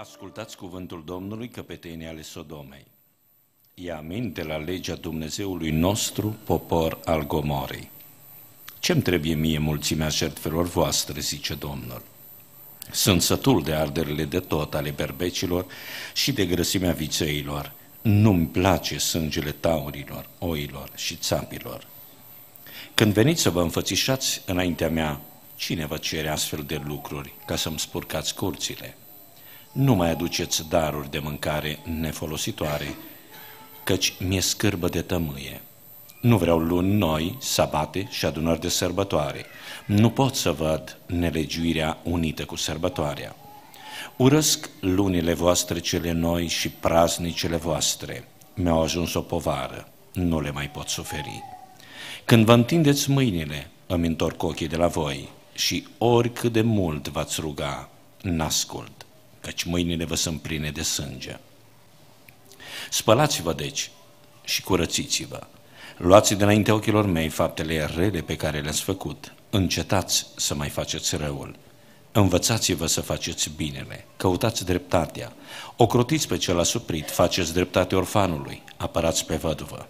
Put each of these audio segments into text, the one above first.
Ascultați cuvântul Domnului, căpetenii ale Sodomei. Ia aminte la legea Dumnezeului nostru, popor al Gomorei. Ce-mi trebuie mie mulțimea jertfelor voastre, zice Domnul? Sunt sătul de arderile de tot ale berbecilor și de grăsimea vițeilor. Nu-mi place sângele taurilor, oilor și țapilor. Când veniți să vă înfățișați înaintea mea, cine vă cere astfel de lucruri ca să-mi spurcați curțile? nu mai aduceți daruri de mâncare nefolositoare, căci mi-e scârbă de tămâie. Nu vreau luni noi, sabate și adunări de sărbătoare. Nu pot să văd nelegiuirea unită cu sărbătoarea. Urăsc lunile voastre cele noi și praznicele voastre. Mi-au ajuns o povară, nu le mai pot suferi. Când vă întindeți mâinile, îmi întorc ochii de la voi și oricât de mult v-ați ruga, n-ascult căci mâinile vă sunt pline de sânge. Spălați-vă, deci, și curățiți-vă. Luați dinainte ochilor mei faptele rele pe care le-ați făcut. Încetați să mai faceți răul. Învățați-vă să faceți binele, căutați dreptatea, ocrotiți pe cel asuprit, faceți dreptate orfanului, apărați pe văduvă.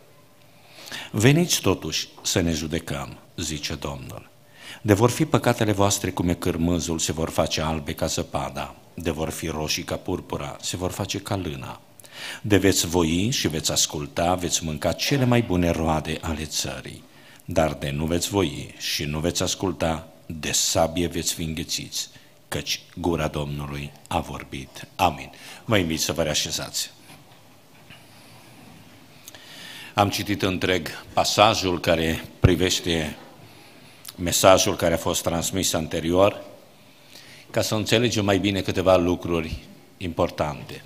Veniți totuși să ne judecăm, zice Domnul. De vor fi păcatele voastre cum e cârmâzul, se vor face albe ca zăpada, de vor fi roșii ca purpura, se vor face ca lâna. De veți voi și veți asculta, veți mânca cele mai bune roade ale țării. Dar de nu veți voi și nu veți asculta, de sabie veți fi înghețiți, căci gura Domnului a vorbit. Amin. Vă invit să vă reașezați. Am citit întreg pasajul care privește mesajul care a fost transmis anterior, ca să înțelegem mai bine câteva lucruri importante.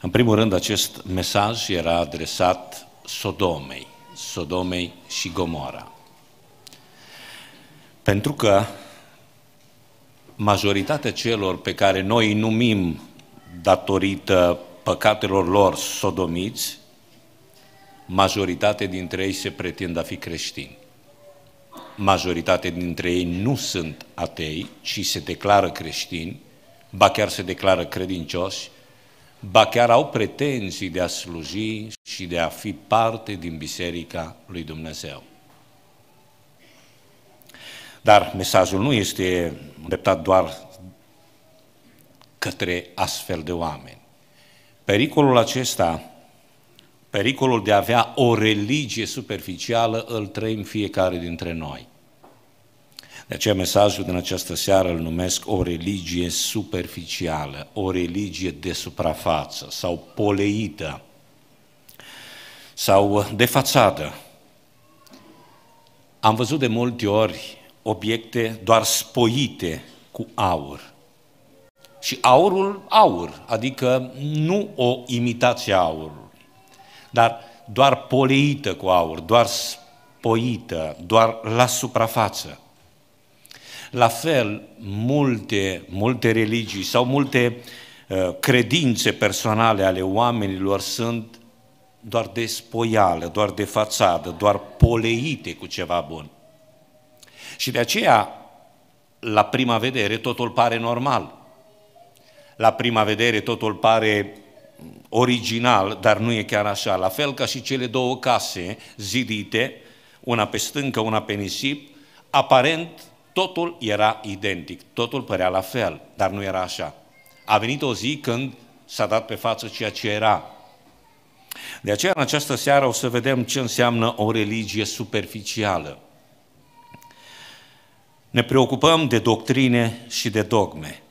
În primul rând, acest mesaj era adresat Sodomei, Sodomei și Gomora. Pentru că majoritatea celor pe care noi îi numim datorită păcatelor lor sodomiți, majoritatea dintre ei se pretind a fi creștini majoritate dintre ei nu sunt atei, ci se declară creștini, ba chiar se declară credincioși, ba chiar au pretenții de a sluji și de a fi parte din Biserica lui Dumnezeu. Dar mesajul nu este îndreptat doar către astfel de oameni. Pericolul acesta Pericolul de a avea o religie superficială îl trăim fiecare dintre noi. De aceea mesajul din această seară îl numesc o religie superficială, o religie de suprafață sau poleită sau de fațadă. Am văzut de multe ori obiecte doar spoite cu aur. Și aurul, aur, adică nu o imitație a aurului dar doar poleită cu aur, doar spoită, doar la suprafață. La fel, multe, multe religii sau multe uh, credințe personale ale oamenilor sunt doar de spoială, doar de fațadă, doar poleite cu ceva bun. Și de aceea, la prima vedere, totul pare normal. La prima vedere, totul pare original, dar nu e chiar așa, la fel ca și cele două case zidite, una pe stâncă, una pe nisip, aparent totul era identic, totul părea la fel, dar nu era așa. A venit o zi când s-a dat pe față ceea ce era. De aceea, în această seară, o să vedem ce înseamnă o religie superficială. Ne preocupăm de doctrine și de dogme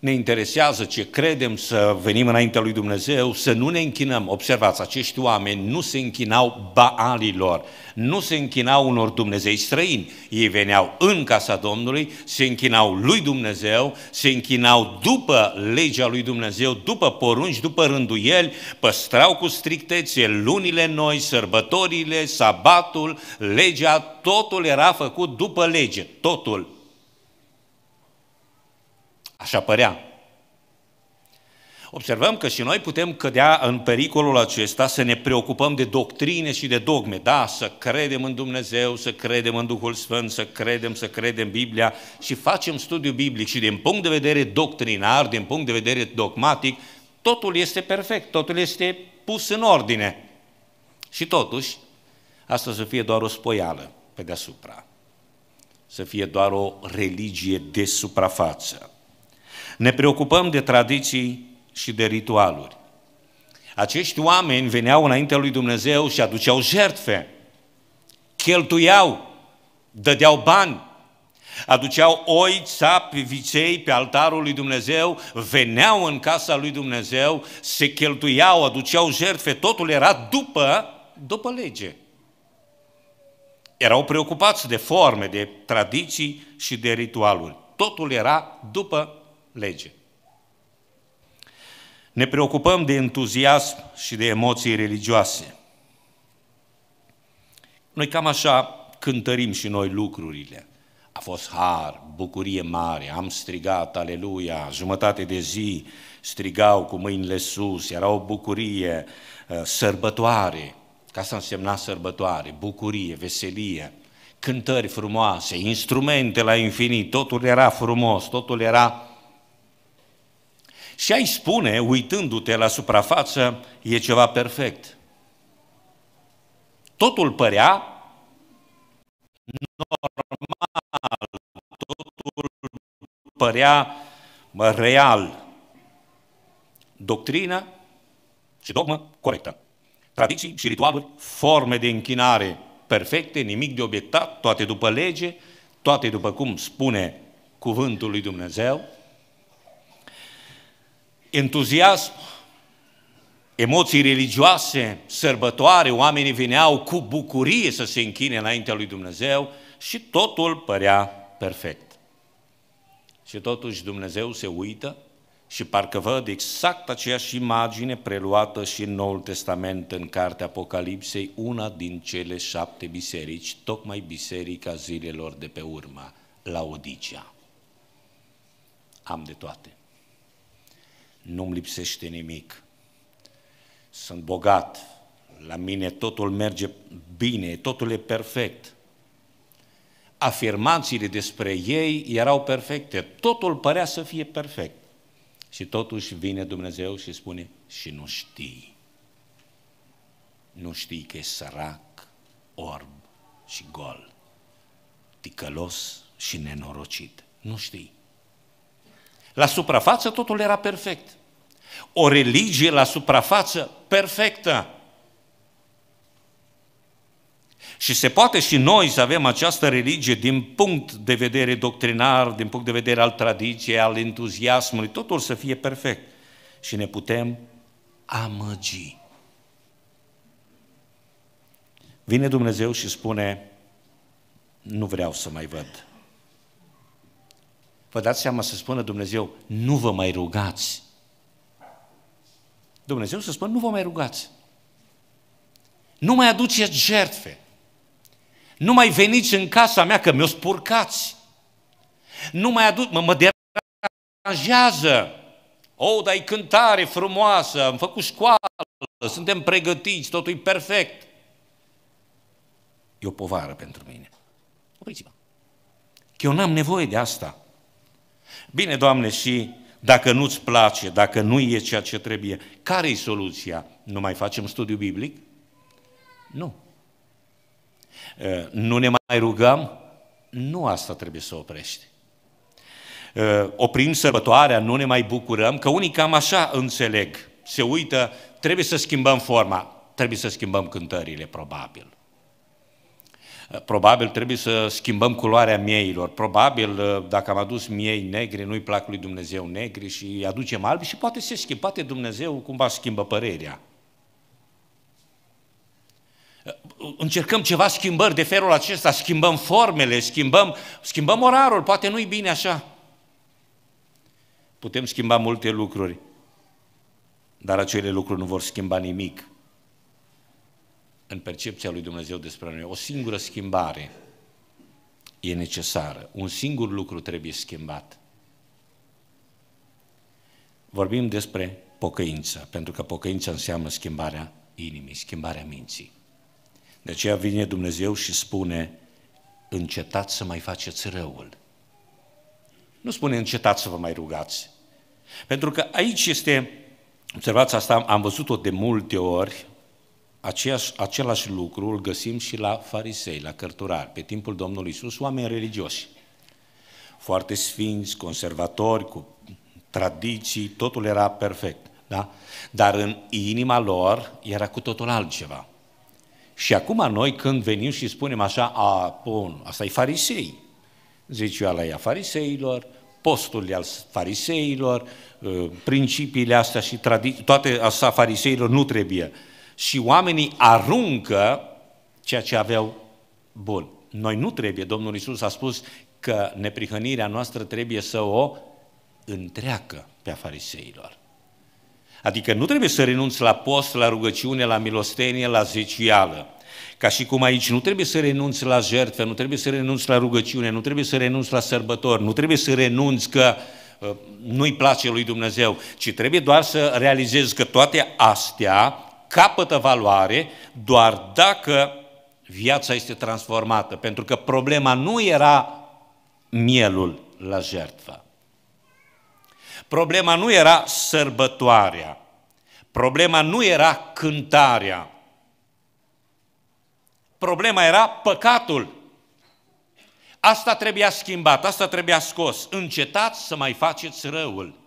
ne interesează ce credem, să venim înaintea lui Dumnezeu, să nu ne închinăm. Observați, acești oameni nu se închinau baalilor, nu se închinau unor Dumnezei străini. Ei veneau în casa Domnului, se închinau lui Dumnezeu, se închinau după legea lui Dumnezeu, după porunci, după rânduieli, păstrau cu strictețe lunile noi, sărbătorile, sabatul, legea, totul era făcut după lege, totul Așa părea. Observăm că și noi putem cădea în pericolul acesta să ne preocupăm de doctrine și de dogme. Da, să credem în Dumnezeu, să credem în Duhul Sfânt, să credem, să credem Biblia și facem studiu biblic și din punct de vedere doctrinar, din punct de vedere dogmatic, totul este perfect, totul este pus în ordine. Și totuși, asta să fie doar o spoială pe deasupra, să fie doar o religie de suprafață. Ne preocupăm de tradiții și de ritualuri. Acești oameni veneau înaintea lui Dumnezeu și aduceau jertfe, cheltuiau, dădeau bani, aduceau oi, țapi, viței pe altarul lui Dumnezeu, veneau în casa lui Dumnezeu, se cheltuiau, aduceau jertfe, totul era după, după lege. Erau preocupați de forme, de tradiții și de ritualuri. Totul era după lege. Ne preocupăm de entuziasm și de emoții religioase. Noi cam așa cântărim și noi lucrurile. A fost har, bucurie mare, am strigat, aleluia, jumătate de zi strigau cu mâinile sus, era o bucurie, uh, sărbătoare, ca să însemna sărbătoare, bucurie, veselie, cântări frumoase, instrumente la infinit, totul era frumos, totul era și ai spune, uitându-te la suprafață, e ceva perfect. Totul părea normal, totul părea real. Doctrina și dogmă corectă. Tradiții și ritualuri, forme de închinare perfecte, nimic de obiectat, toate după lege, toate după cum spune cuvântul lui Dumnezeu, entuziasm, emoții religioase, sărbătoare, oamenii veneau cu bucurie să se închine înaintea lui Dumnezeu și totul părea perfect. Și totuși Dumnezeu se uită și parcă văd exact aceeași imagine preluată și în Noul Testament în Cartea Apocalipsei, una din cele șapte biserici, tocmai biserica zilelor de pe urma, la Odicea. Am de toate nu-mi lipsește nimic. Sunt bogat, la mine totul merge bine, totul e perfect. Afirmațiile despre ei erau perfecte, totul părea să fie perfect. Și totuși vine Dumnezeu și spune, și nu știi. Nu știi că e sărac, orb și gol, ticălos și nenorocit. Nu știi. La suprafață totul era perfect. O religie la suprafață perfectă. Și se poate și noi să avem această religie din punct de vedere doctrinar, din punct de vedere al tradiției, al entuziasmului, totul să fie perfect. Și ne putem amăgi. Vine Dumnezeu și spune, nu vreau să mai văd vă dați seama să spună Dumnezeu, nu vă mai rugați. Dumnezeu să spună, nu vă mai rugați. Nu mai aduceți jertfe. Nu mai veniți în casa mea că mi-o spurcați. Nu mai aduc, mă, mă deranjează. Oh, dar e cântare frumoasă, am făcut școală, suntem pregătiți, totul e perfect. E o povară pentru mine. Opriți-vă. Că eu n-am nevoie de asta. Bine, Doamne, și dacă nu-ți place, dacă nu e ceea ce trebuie, care-i soluția? Nu mai facem studiu biblic? Nu. Nu ne mai rugăm? Nu asta trebuie să oprești. Oprim sărbătoarea, nu ne mai bucurăm, că unii cam așa înțeleg. Se uită, trebuie să schimbăm forma, trebuie să schimbăm cântările, probabil. Probabil trebuie să schimbăm culoarea mieilor. Probabil uh, dacă am adus miei negri, nu-i plac lui Dumnezeu negri și îi aducem albi și poate se schimbă, poate Dumnezeu cumva schimbă părerea. Uh, încercăm ceva schimbări de felul acesta, schimbăm formele, schimbăm, schimbăm orarul, poate nu-i bine așa. Putem schimba multe lucruri, dar acele lucruri nu vor schimba nimic în percepția lui Dumnezeu despre noi. O singură schimbare e necesară. Un singur lucru trebuie schimbat. Vorbim despre pocăință, pentru că pocăința înseamnă schimbarea inimii, schimbarea minții. De aceea vine Dumnezeu și spune, încetați să mai faceți răul. Nu spune încetați să vă mai rugați. Pentru că aici este, observați asta, am văzut-o de multe ori, Aceeași, același lucru îl găsim și la farisei, la cărturari, pe timpul Domnului Isus, oameni religioși, foarte sfinți, conservatori, cu tradiții, totul era perfect. Da? Dar în inima lor era cu totul altceva. Și acum noi când venim și spunem așa, a, bun, asta e farisei, zice ala ea fariseilor, postul al fariseilor, ă, principiile astea și tradiții, toate astea fariseilor nu trebuie și oamenii aruncă ceea ce aveau bun. Noi nu trebuie, Domnul Isus a spus că neprihănirea noastră trebuie să o întreacă pe a fariseilor. Adică nu trebuie să renunți la post, la rugăciune, la milostenie, la zecială. Ca și cum aici nu trebuie să renunți la jertfe, nu trebuie să renunți la rugăciune, nu trebuie să renunți la sărbători, nu trebuie să renunți că uh, nu-i place lui Dumnezeu, ci trebuie doar să realizezi că toate astea capătă valoare doar dacă viața este transformată, pentru că problema nu era mielul la jertfă. Problema nu era sărbătoarea, problema nu era cântarea, problema era păcatul. Asta trebuia schimbat, asta trebuia scos. Încetați să mai faceți răul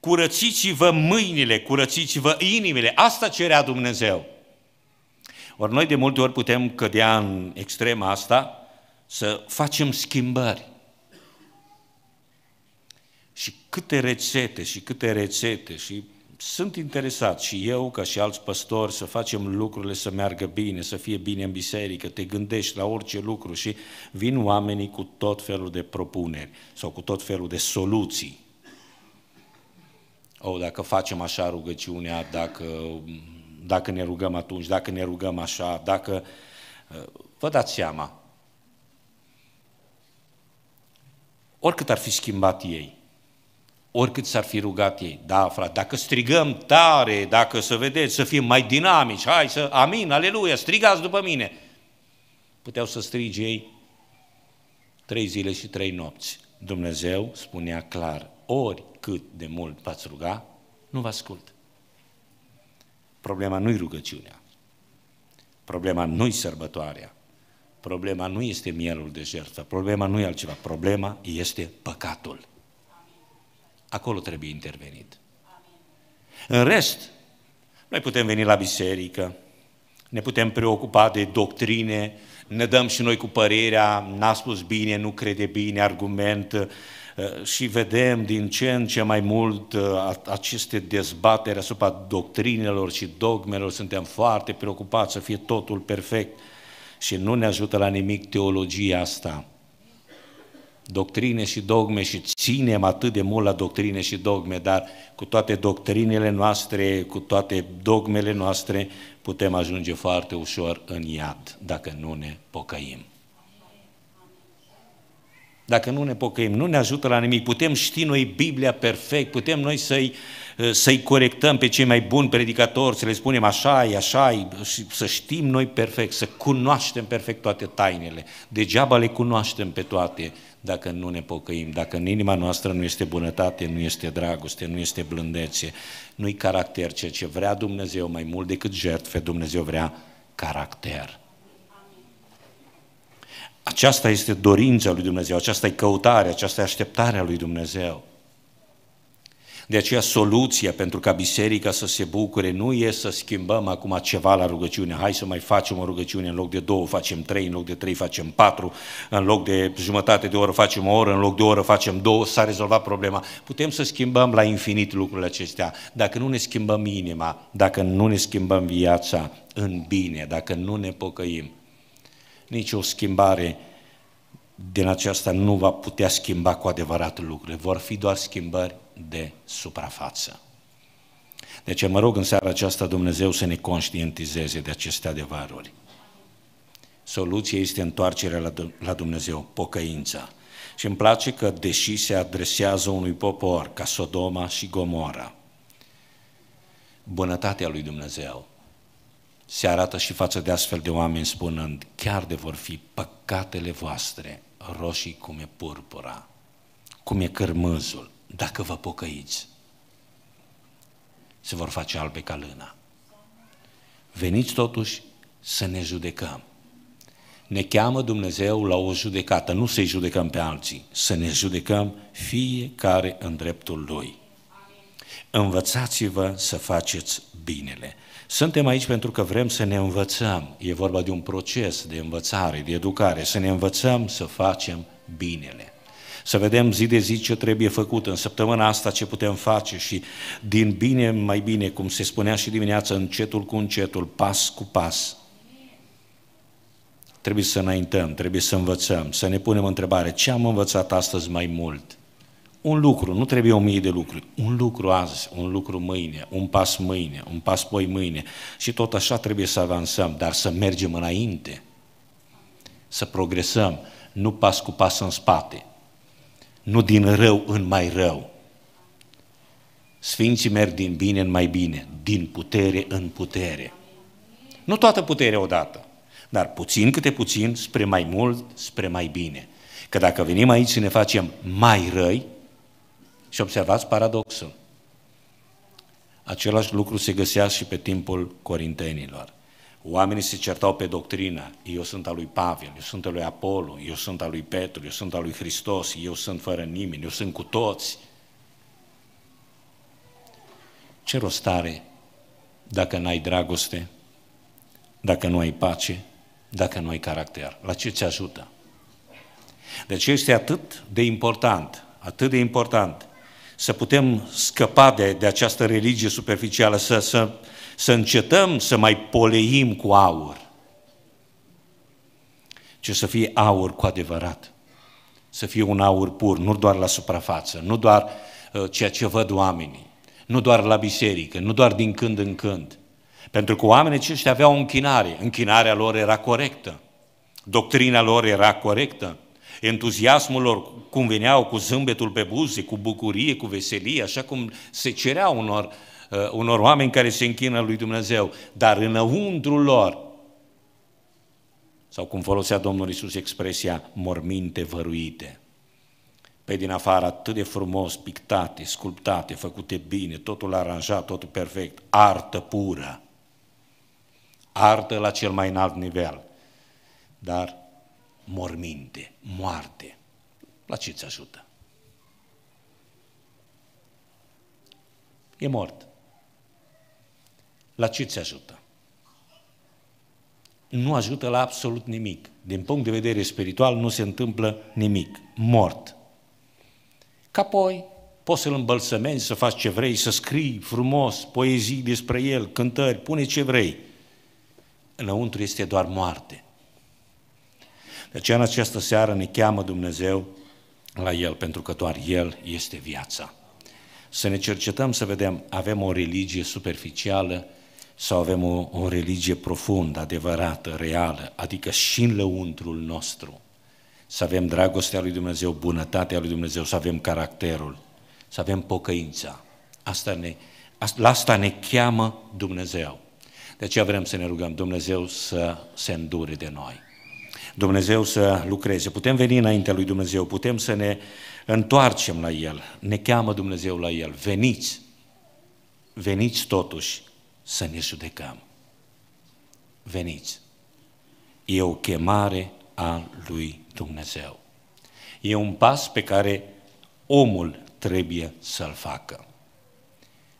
curățiți-vă mâinile, curățiți-vă inimile. Asta cerea Dumnezeu. Ori noi de multe ori putem cădea în extrema asta să facem schimbări. Și câte rețete, și câte rețete, și sunt interesat și eu, ca și alți păstori, să facem lucrurile să meargă bine, să fie bine în biserică, te gândești la orice lucru și vin oamenii cu tot felul de propuneri sau cu tot felul de soluții oh, dacă facem așa rugăciunea, dacă, dacă ne rugăm atunci, dacă ne rugăm așa, dacă... Uh, vă dați seama. Oricât ar fi schimbat ei, oricât s-ar fi rugat ei, da, frate, dacă strigăm tare, dacă să vedeți, să fim mai dinamici, hai să, amin, aleluia, strigați după mine. Puteau să strige ei trei zile și trei nopți. Dumnezeu spunea clar, ori cât de mult v-ați ruga, nu vă ascult. Problema nu-i rugăciunea. Problema nu-i sărbătoarea. Problema nu este mielul de jertfă. Problema nu e altceva. Problema este păcatul. Acolo trebuie intervenit. În rest, noi putem veni la biserică, ne putem preocupa de doctrine, ne dăm și noi cu părerea, n-a spus bine, nu crede bine, argument, Eh, și vedem din ce în ce mai mult eh, aceste dezbateri asupra doctrinelor și dogmelor, suntem foarte preocupați să fie totul perfect și nu ne ajută la nimic teologia asta. Doctrine și dogme și ținem atât de mult la doctrine și dogme, dar cu toate doctrinele noastre, cu toate dogmele noastre, putem ajunge foarte ușor în iad dacă nu ne pocăim. Dacă nu ne pocăim, nu ne ajută la nimic. Putem ști noi Biblia perfect, putem noi să-i uh, să corectăm pe cei mai buni predicatori, să le spunem așa e, așa e, să știm noi perfect, să cunoaștem perfect toate tainele. Degeaba le cunoaștem pe toate dacă nu ne pocăim, dacă în inima noastră nu este bunătate, nu este dragoste, nu este blândețe, nu-i caracter, ceea ce vrea Dumnezeu mai mult decât jertfe, Dumnezeu vrea caracter. Aceasta este dorința lui Dumnezeu, aceasta e căutarea, aceasta e așteptarea lui Dumnezeu. De aceea soluția pentru ca biserica să se bucure nu e să schimbăm acum ceva la rugăciune, hai să mai facem o rugăciune, în loc de două facem trei, în loc de trei facem patru, în loc de jumătate de oră facem o oră, în loc de o oră facem două, s-a rezolvat problema. Putem să schimbăm la infinit lucrurile acestea, dacă nu ne schimbăm inima, dacă nu ne schimbăm viața în bine, dacă nu ne pocăim nici o schimbare din aceasta nu va putea schimba cu adevărat lucrurile, vor fi doar schimbări de suprafață. Deci mă rog în seara aceasta Dumnezeu să ne conștientizeze de aceste adevăruri. Soluția este întoarcerea la Dumnezeu, pocăința. Și îmi place că, deși se adresează unui popor ca Sodoma și Gomora, bunătatea lui Dumnezeu se arată și față de astfel de oameni spunând, chiar de vor fi păcatele voastre roșii cum e purpura, cum e cărmâzul, dacă vă pocăiți, se vor face albe ca lâna. Veniți totuși să ne judecăm. Ne cheamă Dumnezeu la o judecată, nu să-i judecăm pe alții, să ne judecăm fiecare în dreptul Lui. Învățați-vă să faceți binele. Suntem aici pentru că vrem să ne învățăm. E vorba de un proces de învățare, de educare, să ne învățăm să facem binele. Să vedem zi de zi ce trebuie făcut, în săptămâna asta ce putem face și din bine mai bine, cum se spunea și dimineața, încetul cu încetul, pas cu pas. Trebuie să înaintăm, trebuie să învățăm, să ne punem întrebare, ce am învățat astăzi mai mult? un lucru, nu trebuie o mie de lucruri, un lucru azi, un lucru mâine, un pas mâine, un pas poi mâine și tot așa trebuie să avansăm, dar să mergem înainte, să progresăm, nu pas cu pas în spate, nu din rău în mai rău. Sfinții merg din bine în mai bine, din putere în putere. Nu toată puterea odată, dar puțin câte puțin, spre mai mult, spre mai bine. Că dacă venim aici și ne facem mai răi, și observați paradoxul. Același lucru se găsea și pe timpul corintenilor. Oamenii se certau pe doctrina. Eu sunt al lui Pavel, eu sunt al lui Apollo, eu sunt al lui Petru, eu sunt al lui Hristos, eu sunt fără nimeni, eu sunt cu toți. Ce rost are dacă n-ai dragoste, dacă nu ai pace, dacă nu ai caracter? La ce ți ajută? Deci este atât de important, atât de important să putem scăpa de, de această religie superficială, să, să, să încetăm să mai poleim cu aur, Ce să fie aur cu adevărat, să fie un aur pur, nu doar la suprafață, nu doar uh, ceea ce văd oamenii, nu doar la biserică, nu doar din când în când. Pentru că oamenii aceștia aveau o închinare, închinarea lor era corectă, doctrina lor era corectă, entuziasmul lor cum veneau cu zâmbetul pe buze, cu bucurie, cu veselie, așa cum se cerea unor, uh, unor oameni care se închină lui Dumnezeu. Dar înăuntru lor, sau cum folosea Domnul Isus expresia, morminte văruite. Pe din afară atât de frumos, pictate, sculptate, făcute bine, totul aranjat, totul perfect, artă pură, artă la cel mai înalt nivel, dar morminte, moarte. La ce ți ajută? E mort. La ce ți ajută? Nu ajută la absolut nimic. Din punct de vedere spiritual nu se întâmplă nimic. Mort. Ca apoi poți să-l îmbălsămeni, să faci ce vrei, să scrii frumos poezii despre el, cântări, pune ce vrei. Înăuntru este doar moarte. De deci aceea în această seară ne cheamă Dumnezeu la El, pentru că doar El este viața. Să ne cercetăm să vedem, avem o religie superficială sau avem o, o religie profundă, adevărată, reală, adică și în lăuntrul nostru. Să avem dragostea lui Dumnezeu, bunătatea lui Dumnezeu, să avem caracterul, să avem pocăința. Asta ne, la asta ne cheamă Dumnezeu. De aceea vrem să ne rugăm Dumnezeu să se îndure de noi. Dumnezeu să lucreze. Putem veni înaintea lui Dumnezeu, putem să ne întoarcem la El. Ne cheamă Dumnezeu la El. Veniți! Veniți totuși să ne judecăm. Veniți! E o chemare a lui Dumnezeu. E un pas pe care omul trebuie să-l facă.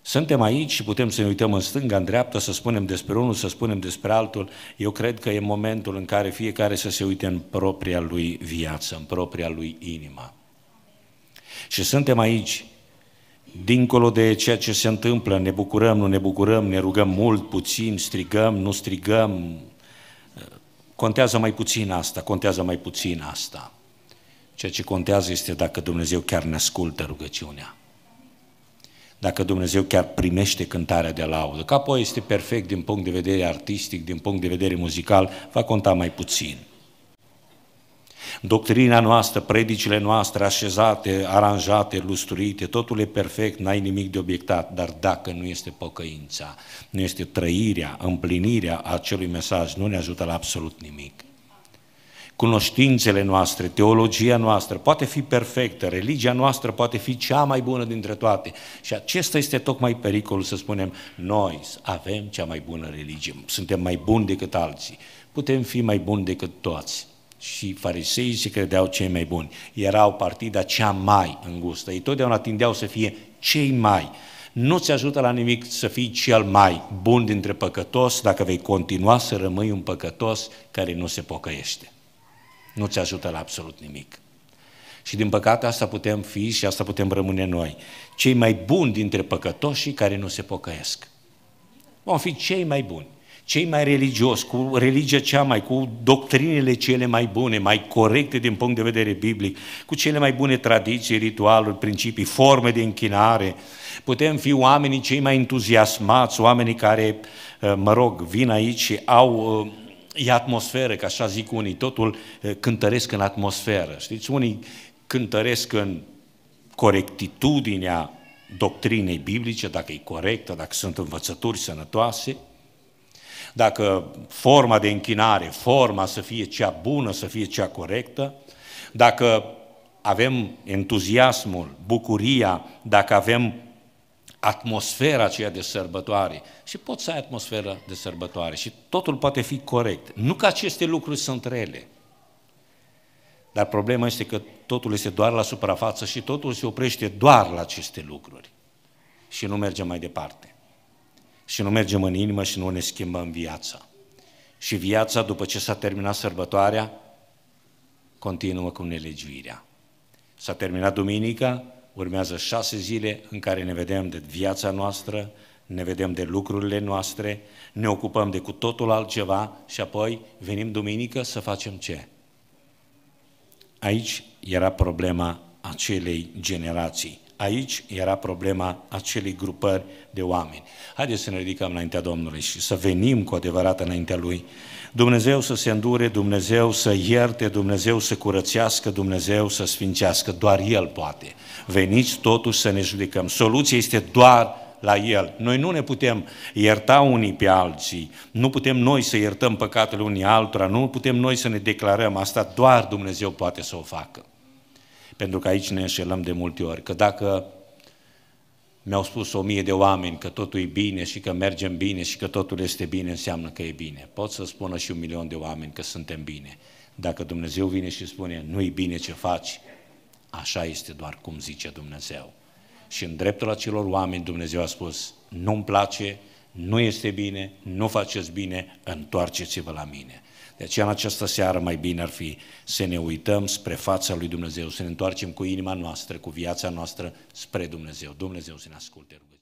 Suntem aici și putem să ne uităm în stânga, în dreapta, să spunem despre unul, să spunem despre altul. Eu cred că e momentul în care fiecare să se uite în propria lui viață, în propria lui inimă. Și suntem aici, dincolo de ceea ce se întâmplă, ne bucurăm, nu ne bucurăm, ne rugăm mult, puțin, strigăm, nu strigăm. Contează mai puțin asta, contează mai puțin asta. Ceea ce contează este dacă Dumnezeu chiar ne ascultă rugăciunea dacă Dumnezeu chiar primește cântarea de laudă. Ca apoi este perfect din punct de vedere artistic, din punct de vedere muzical, va conta mai puțin. Doctrina noastră, predicile noastre așezate, aranjate, lusturite, totul e perfect, n-ai nimic de obiectat, dar dacă nu este pocăința, nu este trăirea, împlinirea acelui mesaj, nu ne ajută la absolut nimic cunoștințele noastre, teologia noastră poate fi perfectă, religia noastră poate fi cea mai bună dintre toate. Și acesta este tocmai pericolul să spunem, noi avem cea mai bună religie, suntem mai buni decât alții, putem fi mai buni decât toți. Și fariseii se credeau cei mai buni. Erau partida cea mai îngustă. Ei totdeauna tindeau să fie cei mai. Nu ți ajută la nimic să fii cel mai bun dintre păcătos dacă vei continua să rămâi un păcătos care nu se pocăiește nu-ți ajută la absolut nimic. Și din păcate asta putem fi și asta putem rămâne noi. Cei mai buni dintre păcătoșii care nu se pocăiesc. Vom fi cei mai buni, cei mai religioși, cu religia cea mai, cu doctrinele cele mai bune, mai corecte din punct de vedere biblic, cu cele mai bune tradiții, ritualuri, principii, forme de închinare. Putem fi oamenii cei mai entuziasmați, oamenii care, mă rog, vin aici și au uh, e atmosferă, că așa zic unii, totul cântăresc în atmosferă. Știți, unii cântăresc în corectitudinea doctrinei biblice, dacă e corectă, dacă sunt învățături sănătoase, dacă forma de închinare, forma să fie cea bună, să fie cea corectă, dacă avem entuziasmul, bucuria, dacă avem atmosfera aceea de sărbătoare și poți să ai atmosfera de sărbătoare și totul poate fi corect. Nu că aceste lucruri sunt rele, dar problema este că totul este doar la suprafață și totul se oprește doar la aceste lucruri și nu mergem mai departe. Și nu mergem în inimă și nu ne schimbăm viața. Și viața, după ce s-a terminat sărbătoarea, continuă cu nelegiuirea. S-a terminat duminica, urmează șase zile în care ne vedem de viața noastră, ne vedem de lucrurile noastre, ne ocupăm de cu totul altceva și apoi venim duminică să facem ce? Aici era problema acelei generații. Aici era problema acelei grupări de oameni. Haideți să ne ridicăm înaintea Domnului și să venim cu adevărat înaintea Lui. Dumnezeu să se îndure, Dumnezeu să ierte, Dumnezeu să curățească, Dumnezeu să sfințească. Doar El poate. Veniți totuși să ne judecăm. Soluția este doar la El. Noi nu ne putem ierta unii pe alții, nu putem noi să iertăm păcatele unii altora, nu putem noi să ne declarăm asta, doar Dumnezeu poate să o facă. Pentru că aici ne înșelăm de multe ori. Că dacă mi-au spus o mie de oameni că totul e bine și că mergem bine și că totul este bine, înseamnă că e bine. Pot să spună și un milion de oameni că suntem bine. Dacă Dumnezeu vine și spune, nu e bine ce faci, așa este doar cum zice Dumnezeu. Și în dreptul acelor oameni Dumnezeu a spus, nu-mi place, nu este bine, nu faceți bine, întoarceți-vă la mine. De deci aceea în această seară mai bine ar fi să ne uităm spre fața lui Dumnezeu, să ne întoarcem cu inima noastră, cu viața noastră spre Dumnezeu. Dumnezeu să ne asculte rugăciunea.